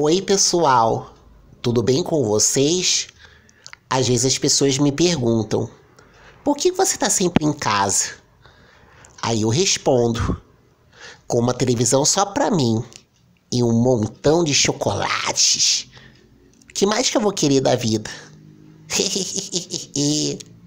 Oi, pessoal, tudo bem com vocês? Às vezes as pessoas me perguntam: por que você está sempre em casa? Aí eu respondo: com uma televisão só para mim e um montão de chocolates. O que mais que eu vou querer da vida?